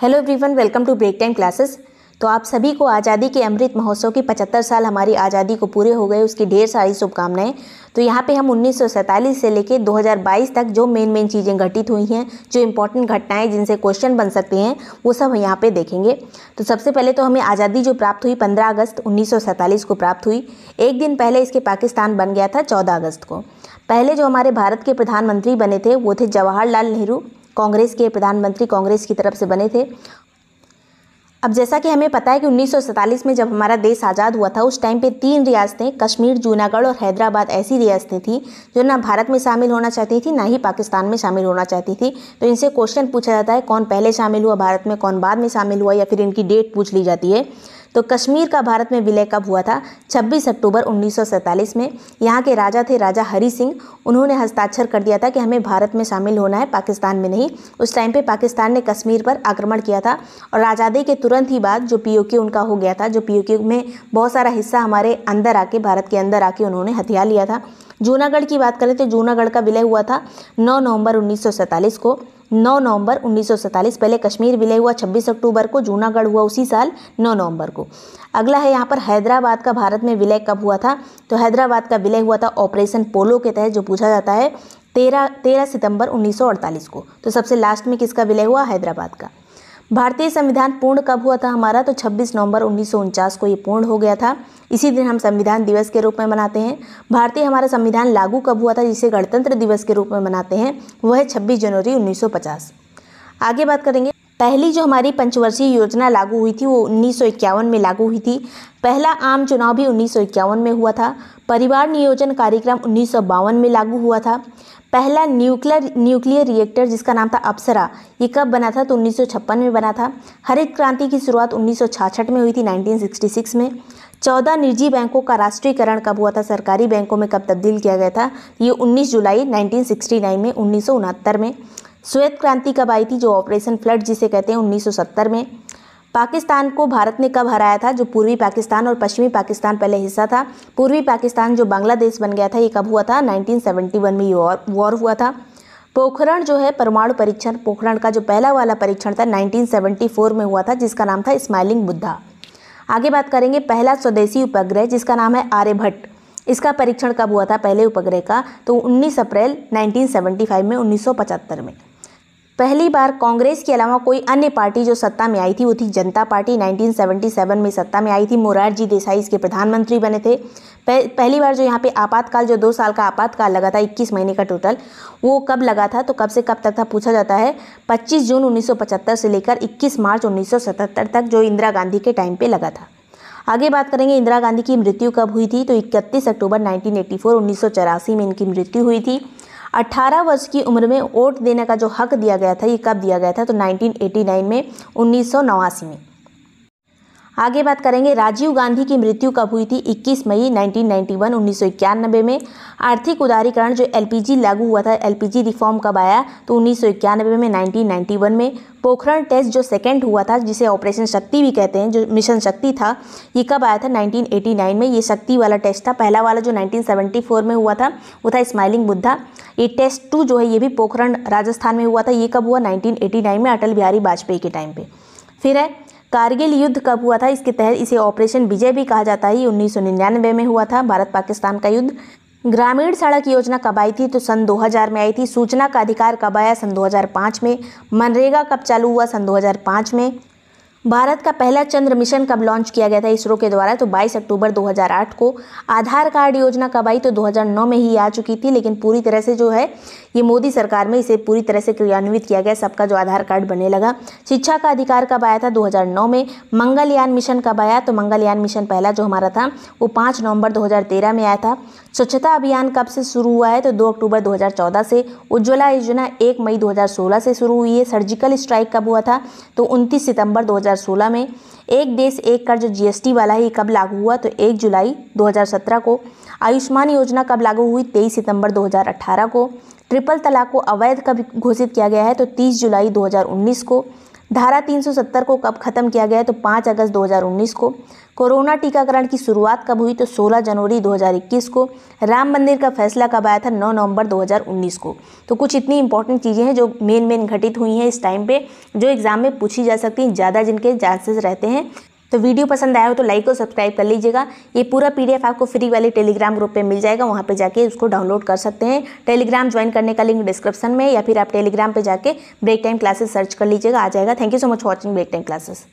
hello everyone welcome to break time classes तो आप सभी को आज़ादी के अमृत महोत्सव की 75 साल हमारी आज़ादी को पूरे हो गए उसकी ढेर सारी शुभकामनाएं तो यहाँ पे हम उन्नीस से लेकर 2022 तक जो मेन मेन चीज़ें घटित हुई हैं जो इम्पोर्टेंट घटनाएं जिनसे क्वेश्चन बन सकते हैं वो सब यहाँ पे देखेंगे तो सबसे पहले तो हमें आज़ादी जो प्राप्त हुई 15 अगस्त उन्नीस को प्राप्त हुई एक दिन पहले इसके पाकिस्तान बन गया था चौदह अगस्त को पहले जो हमारे भारत के प्रधानमंत्री बने थे वो थे जवाहरलाल नेहरू कांग्रेस के प्रधानमंत्री कांग्रेस की तरफ से बने थे अब जैसा कि हमें पता है कि उन्नीस में जब हमारा देश आज़ाद हुआ था उस टाइम पे तीन रियासतें कश्मीर जूनागढ़ और हैदराबाद ऐसी रियासतें थीं जो ना भारत में शामिल होना चाहती थी ना ही पाकिस्तान में शामिल होना चाहती थी तो इनसे क्वेश्चन पूछा जाता है कौन पहले शामिल हुआ भारत में कौन बाद में शामिल हुआ या फिर इनकी डेट पूछ ली जाती है तो कश्मीर का भारत में विलय कब हुआ था 26 अक्टूबर 1947 में यहाँ के राजा थे राजा हरी सिंह उन्होंने हस्ताक्षर कर दिया था कि हमें भारत में शामिल होना है पाकिस्तान में नहीं उस टाइम पे पाकिस्तान ने कश्मीर पर आक्रमण किया था और आज़ादी के तुरंत ही बाद जो पी उनका हो गया था जो पी में बहुत सारा हिस्सा हमारे अंदर आके भारत के अंदर आके उन्होंने हथियार लिया था जूनागढ़ की बात करें तो जूनागढ़ का विलय हुआ था नौ नवम्बर उन्नीस को 9 नवंबर 1947 पहले कश्मीर विलय हुआ 26 अक्टूबर को जूनागढ़ हुआ उसी साल 9 नवंबर को अगला है यहाँ पर हैदराबाद का भारत में विलय कब हुआ था तो हैदराबाद का विलय हुआ था ऑपरेशन पोलो के तहत जो पूछा जाता है तेरह तेरह सितंबर 1948 को तो सबसे लास्ट में किसका विलय हुआ हैदराबाद का भारतीय संविधान पूर्ण कब हुआ था हमारा तो 26 नवंबर उन्नीस को ये पूर्ण हो गया था इसी दिन हम संविधान दिवस के रूप में मनाते हैं भारतीय हमारा संविधान लागू कब हुआ था जिसे गणतंत्र दिवस के रूप में मनाते हैं वह 26 जनवरी 1950 आगे बात करेंगे पहली जो हमारी पंचवर्षीय योजना लागू हुई थी वो उन्नीस में लागू हुई थी पहला आम चुनाव भी उन्नीस में हुआ था परिवार नियोजन कार्यक्रम उन्नीस में लागू हुआ था पहला न्यूक्लियर न्यूक्लियर रिएक्टर जिसका नाम था अप्सरा ये कब बना था तो उन्नीस में बना था हरित क्रांति की शुरुआत उन्नीस में हुई थी 1966 में चौदह निजी बैंकों का राष्ट्रीयकरण कब हुआ था सरकारी बैंकों में कब तब्दील किया गया था ये 19 जुलाई 1969 में उन्नीस में श्वेत क्रांति कब आई थी जो ऑपरेशन फ्लड जिसे कहते हैं 1970 में पाकिस्तान को भारत ने कब हराया था जो पूर्वी पाकिस्तान और पश्चिमी पाकिस्तान पहले हिस्सा था पूर्वी पाकिस्तान जो बांग्लादेश बन गया था ये कब हुआ था 1971 में ये वॉर हुआ था पोखरण जो है परमाणु परीक्षण पोखरण का जो पहला वाला परीक्षण था नाइनटीन में हुआ था जिसका नाम था स्माइलिंग बुद्धा आगे बात करेंगे पहला स्वदेशी उपग्रह जिसका नाम है आर्यभट्ट इसका परीक्षण कब हुआ था पहले उपग्रह का तो 19 अप्रैल 1975 में 1975 में पहली बार कांग्रेस के अलावा कोई अन्य पार्टी जो सत्ता में आई थी वो थी जनता पार्टी 1977 में सत्ता में आई थी मोरारजी देसाई इसके प्रधानमंत्री बने थे पह, पहली बार जो यहाँ पे आपातकाल जो दो साल का आपातकाल लगा था 21 महीने का टोटल वो कब लगा था तो कब से कब तक था पूछा जाता है 25 जून 1975 से लेकर 21 मार्च 1977 तक जो इंदिरा गांधी के टाइम पे लगा था आगे बात करेंगे इंदिरा गांधी की मृत्यु कब हुई थी तो इकतीस अक्टूबर 1984 1984 में इनकी मृत्यु हुई थी 18 वर्ष की उम्र में वोट देने का जो हक दिया गया था ये कब दिया गया था तो 1989 में उन्नीस में आगे बात करेंगे राजीव गांधी की मृत्यु कब हुई थी 21 मई 1991 1991 में आर्थिक उदारीकरण जो एलपीजी लागू हुआ था एलपीजी रिफॉर्म कब आया तो 1991 में 1991 में पोखरण टेस्ट जो सेकेंड हुआ था जिसे ऑपरेशन शक्ति भी कहते हैं जो मिशन शक्ति था ये कब आया था 1989 में ये शक्ति वाला टेस्ट था पहला वाला जो 1974 में हुआ था वो था स्माइलिंग बुद्धा ये टेस्ट टू जो है ये भी पोखरण राजस्थान में हुआ था ये कब हुआ 1989 में अटल बिहारी वाजपेयी के टाइम पे फिर है कारगिल युद्ध कब हुआ था इसके तहत इसे ऑपरेशन विजय भी कहा जाता है उन्नीस में हुआ था भारत पाकिस्तान का युद्ध ग्रामीण सड़क योजना कब आई थी तो सन 2000 में आई थी सूचना का अधिकार कब आया सन 2005 में मनरेगा कब चालू हुआ सन 2005 में भारत का पहला चंद्र मिशन कब लॉन्च किया गया था इसरो के द्वारा तो 22 अक्टूबर 2008 को आधार कार्ड योजना कब आई तो 2009 में ही आ चुकी थी लेकिन पूरी तरह से जो है ये मोदी सरकार में इसे पूरी तरह से क्रियान्वित किया गया सबका जो आधार कार्ड बनने लगा शिक्षा का अधिकार कब आया था दो में मंगलयान मिशन कब आया तो मंगलयान मिशन पहला जो हमारा था वो पाँच नवम्बर दो में आया था स्वच्छता अभियान कब से शुरू हुआ है तो दो अक्टूबर दो से उज्ज्वला योजना एक मई दो से शुरू हुई है सर्जिकल स्ट्राइक कब हुआ था तो उनतीस सितम्बर दो 2016 में एक देश एक कर जो जीएसटी वाला ही कब लागू हुआ तो 1 जुलाई 2017 को आयुष्मान योजना कब लागू हुई 23 सितंबर 2018 को ट्रिपल तलाक को अवैध कब घोषित किया गया है तो 30 जुलाई 2019 को धारा 370 को कब खत्म किया गया तो 5 अगस्त 2019 को कोरोना टीकाकरण की शुरुआत कब हुई तो 16 जनवरी 2021 को राम मंदिर का फैसला कब आया था 9 नवंबर 2019 को तो कुछ इतनी इंपॉर्टेंट चीज़ें हैं जो मेन मेन घटित हुई हैं इस टाइम पे जो एग्ज़ाम में पूछी जा सकती हैं ज़्यादा जिनके चांसेस रहते हैं तो वीडियो पसंद आया हो तो लाइक और सब्सक्राइब कर लीजिएगा ये पूरा पीडीएफ आपको फ्री वाले टेलीग्राम ग्रुप पे मिल जाएगा वहाँ पे जाके उसको डाउनलोड कर सकते हैं टेलीग्राम ज्वाइन करने का लिंक डिस्क्रिप्शन में या फिर आप टेलीग्राम पे जाके ब्रेक टाइम क्लासेस सर्च कर लीजिएगा आ जाएगा thank you so much watching break time classes